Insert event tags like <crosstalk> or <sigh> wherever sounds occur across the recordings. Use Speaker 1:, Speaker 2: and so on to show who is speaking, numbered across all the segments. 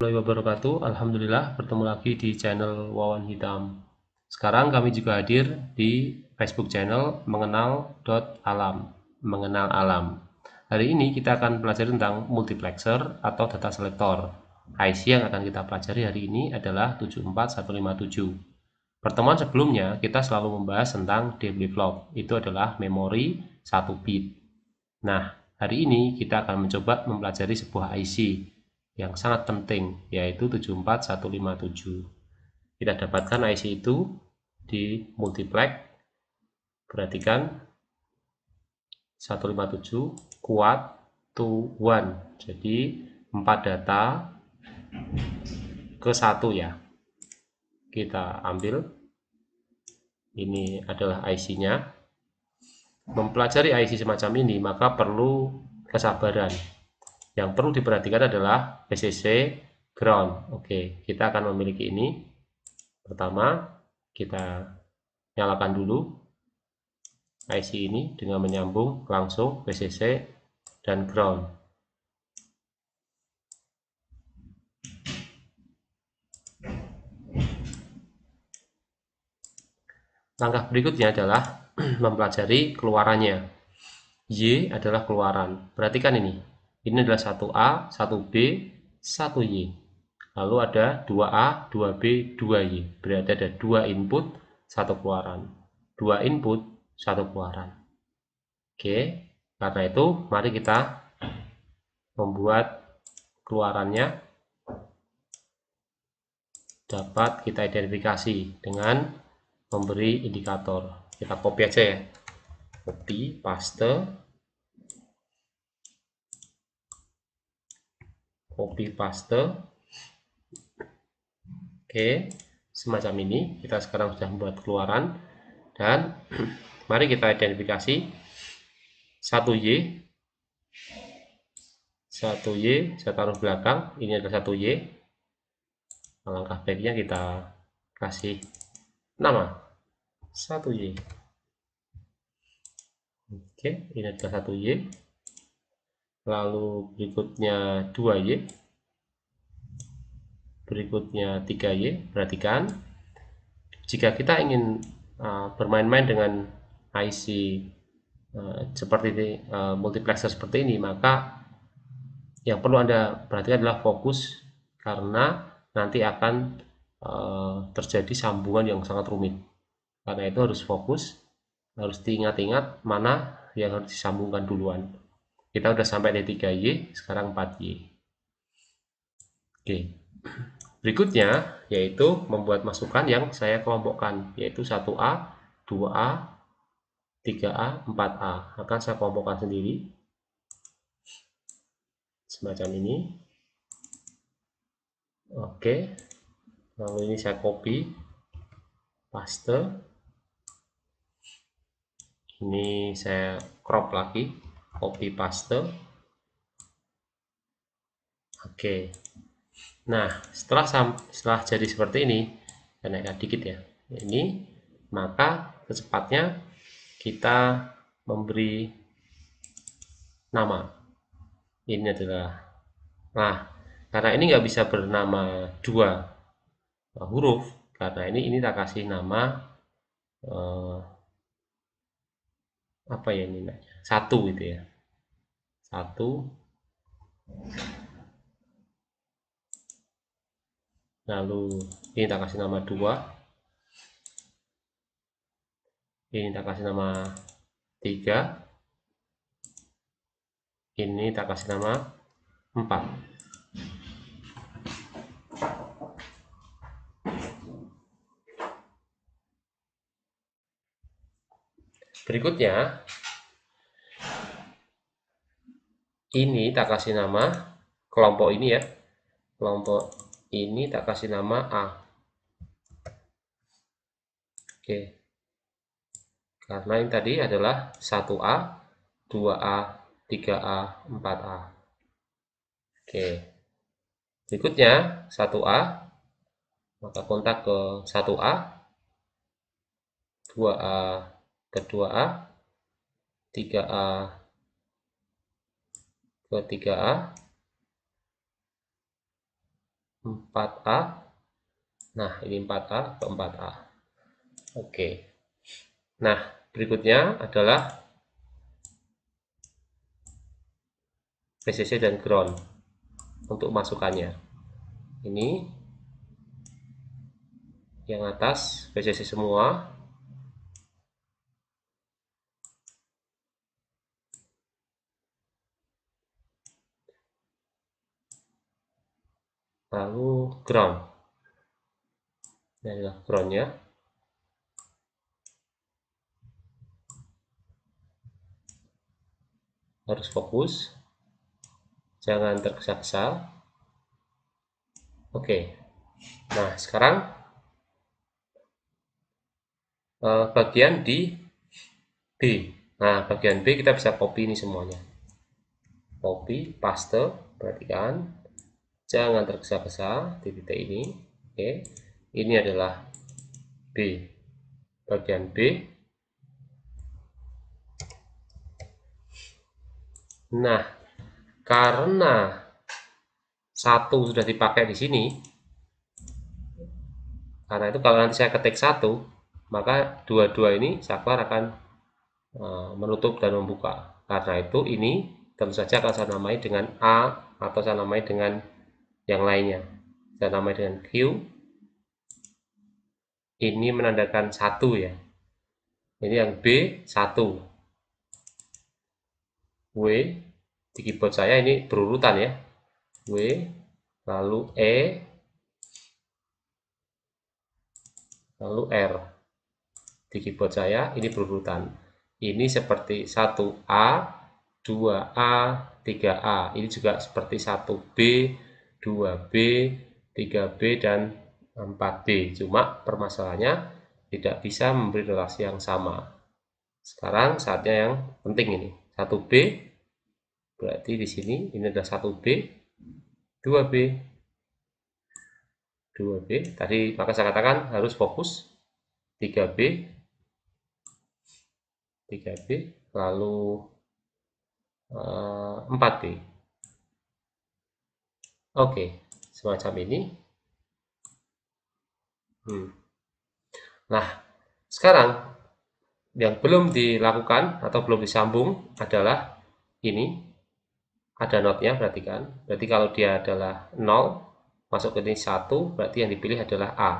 Speaker 1: warahmatullahi wabarakatuh. Alhamdulillah bertemu lagi di channel Wawan Hitam. Sekarang kami juga hadir di Facebook channel mengenal alam, mengenal alam. Hari ini kita akan belajar tentang multiplexer atau data selector. IC yang akan kita pelajari hari ini adalah 74157. Pertemuan sebelumnya kita selalu membahas tentang flip -flop. itu adalah memori 1 bit. Nah, hari ini kita akan mencoba mempelajari sebuah IC yang sangat penting yaitu 74157. Kita dapatkan IC itu di multiplex perhatikan 157 kuat to one. jadi empat data ke satu ya kita ambil ini adalah IC nya mempelajari IC semacam ini maka perlu kesabaran yang perlu diperhatikan adalah PCC ground. Oke, kita akan memiliki ini. Pertama, kita nyalakan dulu IC ini dengan menyambung langsung PCC dan ground. Langkah berikutnya adalah <clears throat> mempelajari keluarannya. Y adalah keluaran. Perhatikan ini, ini adalah 1A, 1B, 1Y. Lalu ada 2A, 2B, 2Y. Berarti ada 2 input, 1 keluaran. 2 input, 1 keluaran. Oke, karena itu mari kita membuat keluarannya dapat kita identifikasi dengan memberi indikator. Kita copy aja ya. Copy, paste, copy paste oke semacam ini kita sekarang sudah membuat keluaran dan <clears throat> mari kita identifikasi 1Y 1Y saya taruh belakang ini adalah 1Y langkah baiknya kita kasih nama 1Y oke ini adalah 1Y lalu berikutnya 2Y berikutnya 3Y perhatikan jika kita ingin uh, bermain-main dengan IC uh, seperti uh, multiplexer seperti ini maka yang perlu anda perhatikan adalah fokus karena nanti akan uh, terjadi sambungan yang sangat rumit karena itu harus fokus harus diingat-ingat mana yang harus disambungkan duluan kita sudah sampai di 3Y sekarang 4Y oke okay. Berikutnya yaitu membuat masukan yang saya kelompokkan yaitu 1A, 2A, 3A, 4A. Akan saya kelompokkan sendiri semacam ini. Oke. Lalu ini saya copy paste. Ini saya crop lagi, copy paste. Oke. Nah, setelah setelah jadi seperti ini, kita naikkan dikit ya. Ini maka secepatnya kita memberi nama. Ini adalah nah, karena ini nggak bisa bernama dua huruf, karena ini ini tak kasih nama eh, apa ya ini satu gitu ya. Satu lalu ini kita kasih nama dua, ini kita kasih nama tiga, ini kita kasih nama empat. Berikutnya, ini kita kasih nama kelompok ini ya. Kelompok ini tak kasih nama A oke karena yang tadi adalah 1A 2A 3A 4A oke berikutnya 1A maka kontak ke 1A 2A ke 2A 3A ke 3A 4A. Nah, ini 4A ke 4A. Oke. Nah, berikutnya adalah PCC dan ground untuk masukannya. Ini yang atas PCC semua, lalu ground nah, ini adalah groundnya harus fokus jangan terkesa-kesa oke nah sekarang eh, bagian di B nah bagian B kita bisa copy ini semuanya copy paste perhatikan jangan tergesa-gesa di titik ini oke okay. ini adalah B bagian B nah karena satu sudah dipakai di sini karena itu kalau nanti saya ketik satu maka dua-dua ini saklar akan e, menutup dan membuka karena itu ini tentu saja akan saya namai dengan A atau saya namai dengan yang lainnya saya tambah dengan Q ini menandakan satu ya ini yang B 1 W di keyboard saya ini berurutan ya W lalu E lalu R di keyboard saya ini berurutan ini seperti 1A 2A 3A ini juga seperti 1B 2B, 3B, dan 4B. Cuma permasalahannya tidak bisa memberi relasi yang sama. Sekarang saatnya yang penting ini. 1B, berarti di sini ini adalah 1B, 2B, 2B. Tadi maka saya katakan harus fokus 3B, 3B, lalu 4B. Eh, Oke, semacam ini. Hmm. Nah, sekarang yang belum dilakukan atau belum disambung adalah ini. Ada notnya, perhatikan. Berarti kalau dia adalah 0, masuk ke ini 1, berarti yang dipilih adalah A.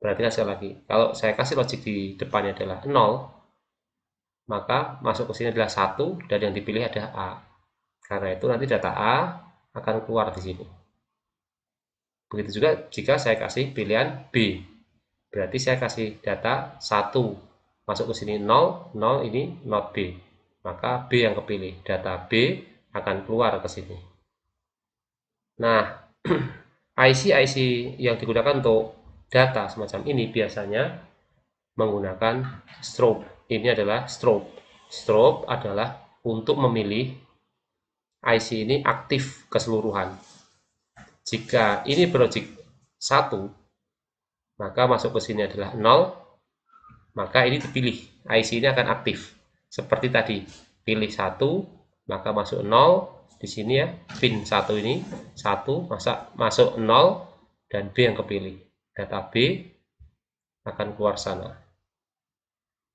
Speaker 1: Berarti kan sekali lagi. Kalau saya kasih logik di depannya adalah 0, maka masuk ke sini adalah 1, dan yang dipilih adalah A. Karena itu nanti data A akan keluar di sini. Begitu juga jika saya kasih pilihan B. Berarti saya kasih data 1. Masuk ke sini 0, 0 ini not B. Maka B yang kepilih. Data B akan keluar ke sini. Nah, <clears throat> IC-IC yang digunakan untuk data semacam ini biasanya menggunakan strobe. Ini adalah strobe. Strobe adalah untuk memilih IC ini aktif keseluruhan. Jika ini berlogik 1, maka masuk ke sini adalah 0, maka ini dipilih. IC ini akan aktif. Seperti tadi, pilih 1, maka masuk 0, di sini ya, pin 1 ini, 1, masa, masuk 0, dan B yang kepilih. Data B akan keluar sana.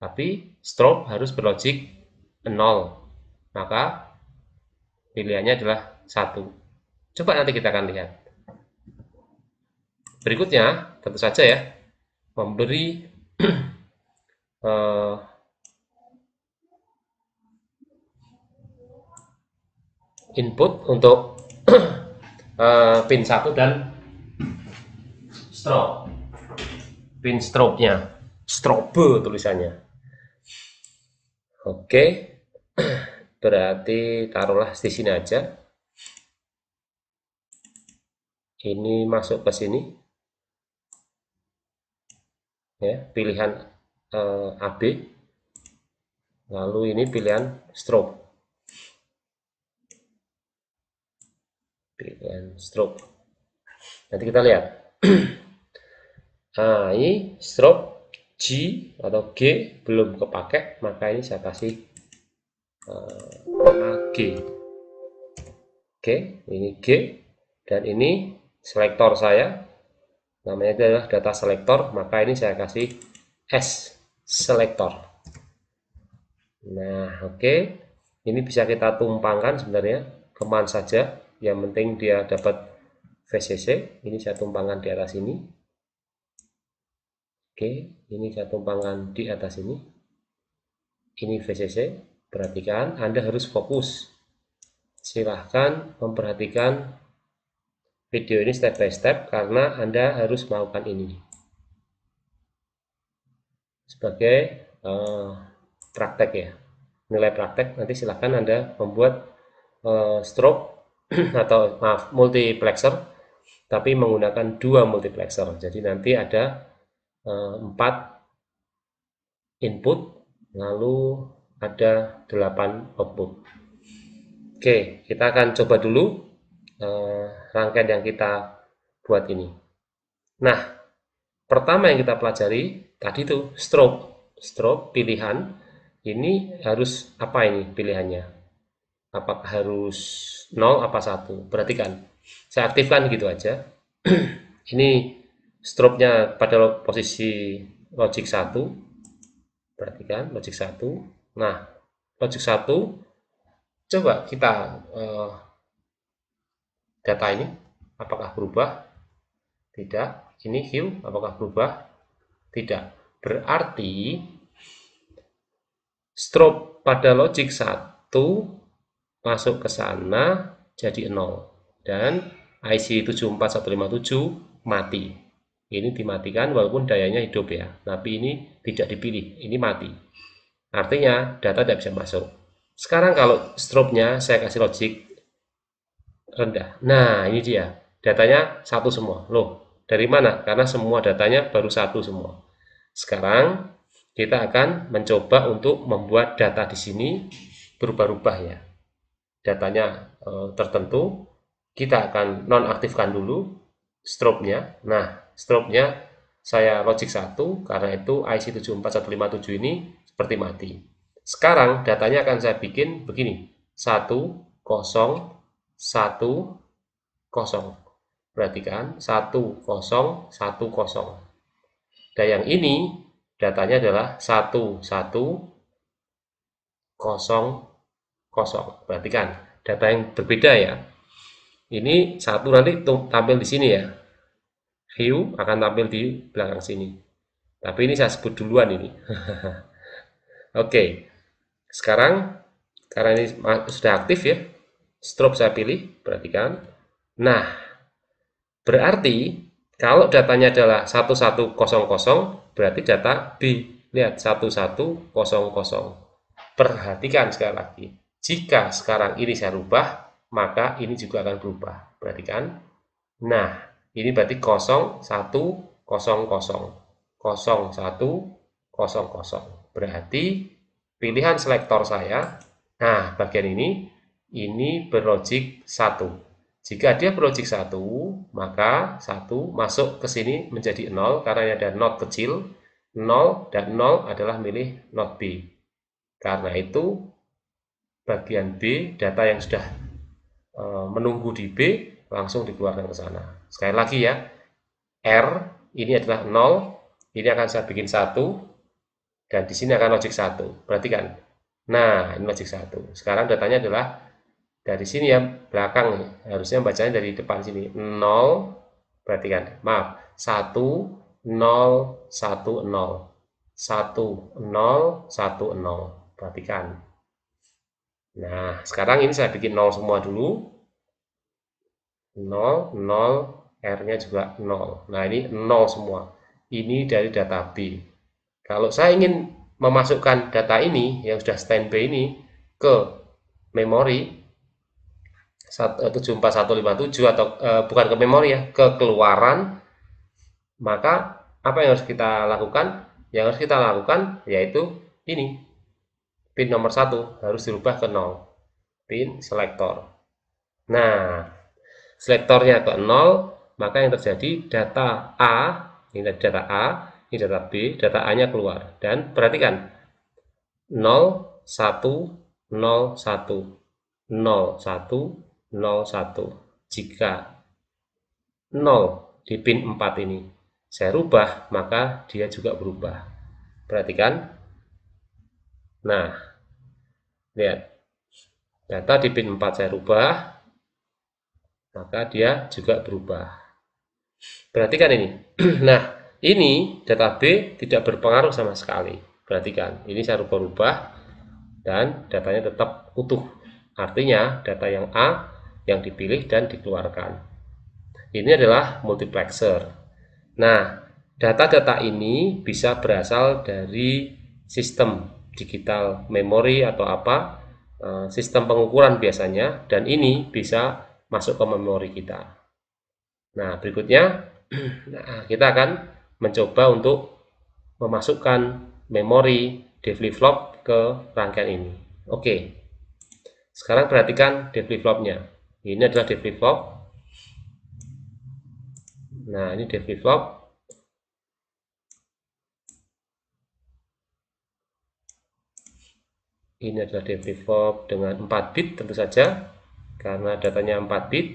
Speaker 1: Tapi strobe harus berlogik 0. Maka pilihannya adalah satu. Coba nanti kita akan lihat. Berikutnya, tentu saja ya, memberi uh, <clears throat> input untuk uh, <clears throat> pin satu dan strobe. Pin strobe-nya, strobe tulisannya. Oke. Okay. <clears throat> berarti taruhlah di sini aja ini masuk ke sini ya pilihan eh, AB lalu ini pilihan stroke pilihan stroke nanti kita lihat nah <clears throat> ini stroke G atau G belum kepake maka ini saya kasih uh, oke, okay, ini G dan ini selektor saya namanya itu adalah data selektor maka ini saya kasih S selektor nah oke okay. ini bisa kita tumpangkan sebenarnya keman saja yang penting dia dapat VCC ini saya tumpangkan di atas ini oke okay. ini saya tumpangkan di atas ini ini VCC Perhatikan, Anda harus fokus. Silahkan memperhatikan video ini step by step karena Anda harus melakukan ini. Sebagai uh, praktek ya. Nilai praktek, nanti silahkan Anda membuat uh, eh, strobe <clears throat> atau maaf, multiplexer tapi menggunakan dua multiplexer. Jadi nanti ada eh, empat input, lalu ada 8 output. Oke, kita akan coba dulu eh, rangkaian yang kita buat ini. Nah, pertama yang kita pelajari tadi itu stroke. Stroke pilihan ini harus apa ini pilihannya? Apakah harus 0 apa 1? Perhatikan. Saya aktifkan gitu aja. <clears throat> ini stroke-nya pada posisi logic 1. Perhatikan logic 1 Nah, logik satu, coba kita uh, data ini apakah berubah? Tidak. Ini Q apakah berubah? Tidak. Berarti strobe pada logik satu masuk ke sana jadi 0 dan IC 74157 mati ini dimatikan walaupun dayanya hidup ya tapi ini tidak dipilih ini mati Artinya data tidak bisa masuk. Sekarang kalau strobe-nya saya kasih logic rendah. Nah, ini dia. Datanya satu semua. Loh, dari mana? Karena semua datanya baru satu semua. Sekarang kita akan mencoba untuk membuat data di sini berubah-ubah ya. Datanya e, tertentu, kita akan nonaktifkan dulu strobe-nya. Nah, strobe-nya saya logic satu karena itu IC 74157 ini seperti mati. Sekarang datanya akan saya bikin begini. 1, 0, 1, 0. Perhatikan, 1, 0, 1, 0. Dan yang ini datanya adalah 1, 1, 0, 0. Perhatikan, data yang berbeda ya. Ini satu nanti tampil di sini ya. Hue akan tampil di belakang sini. Tapi ini saya sebut duluan ini. <laughs> Oke, sekarang karena ini sudah aktif ya, strobe saya pilih, perhatikan. Nah, berarti kalau datanya adalah 1100, berarti data B. Lihat, 1100. Perhatikan sekali lagi. Jika sekarang ini saya rubah, maka ini juga akan berubah. Perhatikan. Nah, ini berarti 0100, 0100. Berarti pilihan selektor saya, nah bagian ini, ini berlogik satu Jika dia berlogik satu maka satu masuk ke sini menjadi nol karena ada not kecil, nol dan nol adalah milih not B. Karena itu bagian B data yang sudah e, menunggu di B langsung dikeluarkan ke sana. Sekali lagi ya, R ini adalah nol ini akan saya bikin satu dan di sini akan logic 1. Perhatikan. Nah, ini logic 1. Sekarang datanya adalah dari sini ya, belakang. Harusnya bacanya dari depan sini. 0, perhatikan. Maaf. 1, 0, 1, 0. 1, 0, 1, 0. Perhatikan. Nah, sekarang ini saya bikin 0 semua dulu. 0, 0, R-nya juga 0. Nah, ini 0 semua. Ini dari data B. Kalau saya ingin memasukkan data ini yang sudah standby ini ke memori 74157 eh, atau e, bukan ke memori ya, ke keluaran maka apa yang harus kita lakukan? Yang harus kita lakukan yaitu ini. Pin nomor satu harus dirubah ke 0. Pin selektor. Nah, selektornya ke 0, maka yang terjadi data A, ini data A ini data B, data A-nya keluar. Dan perhatikan, 0, 1, 0, 1, 0, 1, 0, 1. Jika 0 di pin 4 ini saya rubah, maka dia juga berubah. Perhatikan. Nah, lihat. Data di pin 4 saya rubah, maka dia juga berubah. Perhatikan ini. <clears throat> nah, ini data B tidak berpengaruh sama sekali perhatikan ini saya rubah-rubah dan datanya tetap utuh artinya data yang A yang dipilih dan dikeluarkan ini adalah multiplexer nah data-data ini bisa berasal dari sistem digital memory atau apa eh, sistem pengukuran biasanya dan ini bisa masuk ke memori kita nah berikutnya <clears throat> nah, kita akan mencoba untuk memasukkan memori di flip flop ke rangkaian ini. Oke. Sekarang perhatikan di flip flopnya. Ini adalah di flip flop. Nah, ini di flip flop. Ini adalah di flip flop dengan 4 bit tentu saja karena datanya 4 bit.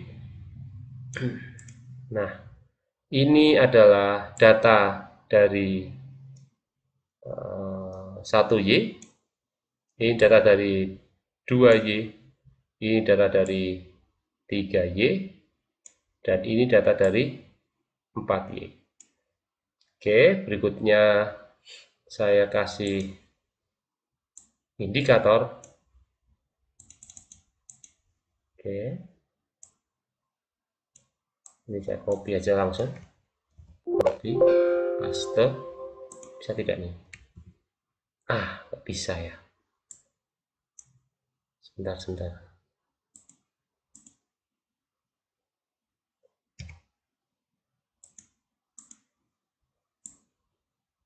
Speaker 1: Nah, ini adalah data dari uh, eh, 1Y, ini data dari 2Y, ini data dari 3Y, dan ini data dari 4Y. Oke, berikutnya saya kasih indikator. Oke ini saya copy aja langsung copy paste bisa tidak nih ah nggak bisa ya sebentar sebentar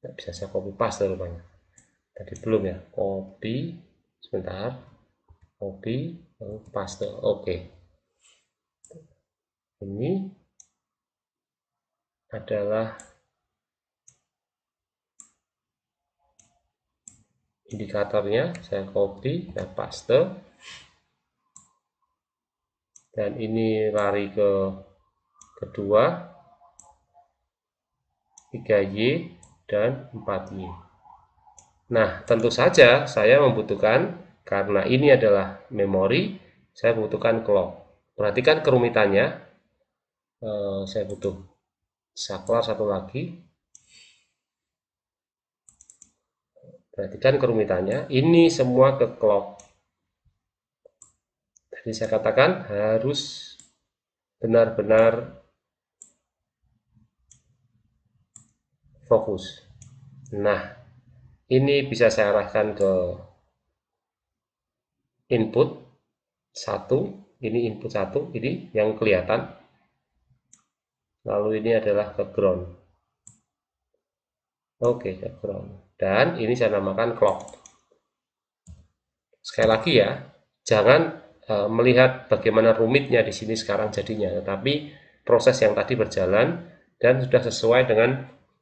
Speaker 1: nggak bisa saya copy paste rupanya tadi belum ya copy sebentar copy paste oke okay. ini adalah indikatornya saya copy dan paste dan ini lari ke kedua 3Y dan 4Y nah tentu saja saya membutuhkan karena ini adalah memori saya butuhkan clock perhatikan kerumitannya eh, saya butuh saklar satu lagi perhatikan kerumitannya ini semua ke clock tadi saya katakan harus benar-benar fokus nah ini bisa saya arahkan ke input satu ini input satu ini yang kelihatan lalu ini adalah background oke okay, background dan ini saya namakan clock sekali lagi ya jangan e, melihat bagaimana rumitnya di sini sekarang jadinya tetapi proses yang tadi berjalan dan sudah sesuai dengan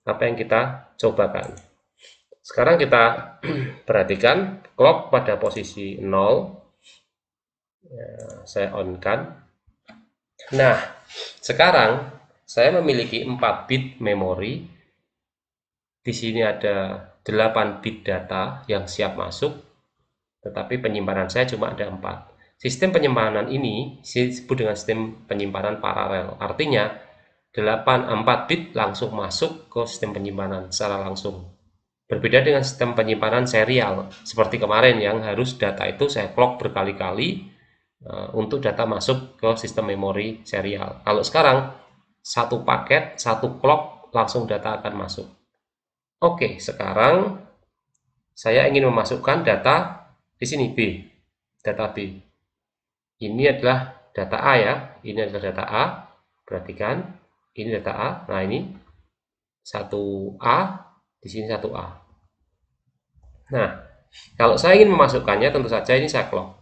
Speaker 1: apa yang kita cobakan sekarang kita <clears throat> perhatikan clock pada posisi 0 ya, saya on kan nah sekarang saya memiliki 4 bit memori. Di sini ada 8 bit data yang siap masuk, tetapi penyimpanan saya cuma ada 4. Sistem penyimpanan ini disebut dengan sistem penyimpanan paralel. Artinya, 8 4 bit langsung masuk ke sistem penyimpanan secara langsung. Berbeda dengan sistem penyimpanan serial, seperti kemarin yang harus data itu saya clock berkali-kali eh, untuk data masuk ke sistem memori serial. Kalau sekarang satu paket, satu clock, langsung data akan masuk. Oke, sekarang saya ingin memasukkan data di sini B, data B. Ini adalah data A ya, ini adalah data A, perhatikan, ini data A, nah ini satu a di sini satu a Nah, kalau saya ingin memasukkannya tentu saja ini saya clock.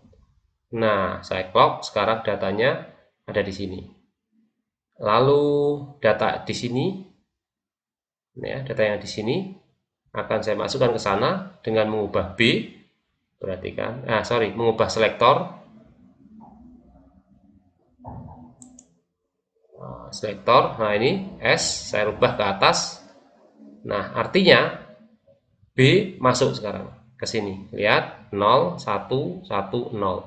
Speaker 1: Nah, saya clock, sekarang datanya ada di sini. Lalu data di sini, ya, data yang di sini akan saya masukkan ke sana dengan mengubah B, perhatikan, ah sorry, mengubah selektor, nah, selektor, nah ini S, saya rubah ke atas, nah artinya B masuk sekarang ke sini, lihat 0, 1, 1, 0, 0,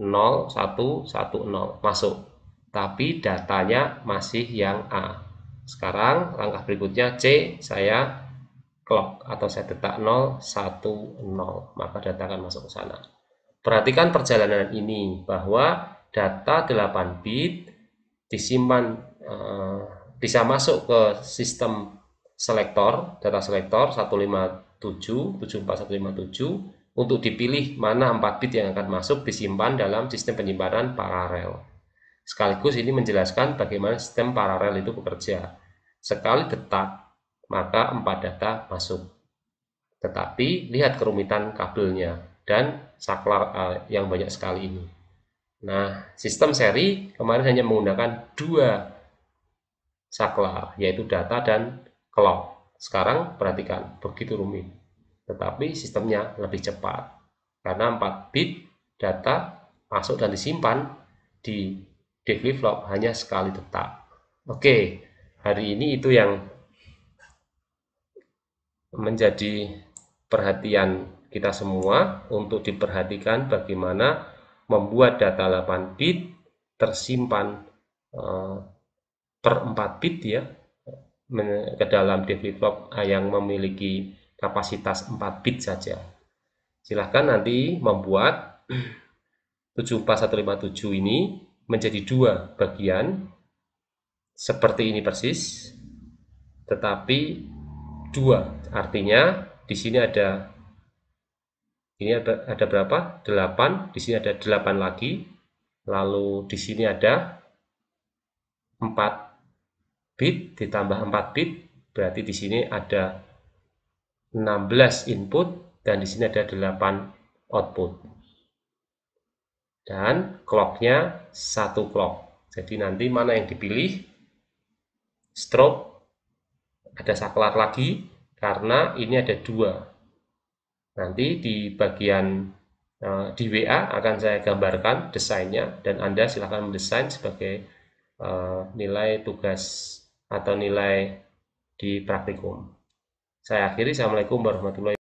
Speaker 1: 1, 1, 0, masuk tapi datanya masih yang A. Sekarang langkah berikutnya C, saya clock atau saya detak 0, 1, 0. Maka data akan masuk ke sana. Perhatikan perjalanan ini bahwa data 8 bit disimpan eh, bisa masuk ke sistem selektor, data selektor 157, 74157 untuk dipilih mana 4 bit yang akan masuk disimpan dalam sistem penyimpanan paralel. Sekaligus ini menjelaskan bagaimana sistem paralel itu bekerja. Sekali detak, maka empat data masuk. Tetapi lihat kerumitan kabelnya dan saklar uh, yang banyak sekali ini. Nah, sistem seri kemarin hanya menggunakan dua saklar, yaitu data dan clock. Sekarang perhatikan, begitu rumit. Tetapi sistemnya lebih cepat. Karena 4 bit data masuk dan disimpan di vlog hanya sekali tetap. Oke, hari ini itu yang menjadi perhatian kita semua untuk diperhatikan bagaimana membuat data 8 bit tersimpan eh, per 4 bit ya ke dalam develop eh, yang memiliki kapasitas 4 bit saja. Silahkan nanti membuat 74157 ini menjadi dua bagian seperti ini persis tetapi dua artinya di sini ada ini ada, ada berapa? 8, di sini ada 8 lagi. Lalu di sini ada 4 bit ditambah 4 bit, berarti di sini ada 16 input dan di sini ada 8 output dan clocknya satu clock. Jadi nanti mana yang dipilih? Stroke ada saklar lagi karena ini ada dua. Nanti di bagian eh, di WA akan saya gambarkan desainnya dan Anda silahkan mendesain sebagai eh, nilai tugas atau nilai di praktikum. Saya akhiri. Assalamualaikum warahmatullahi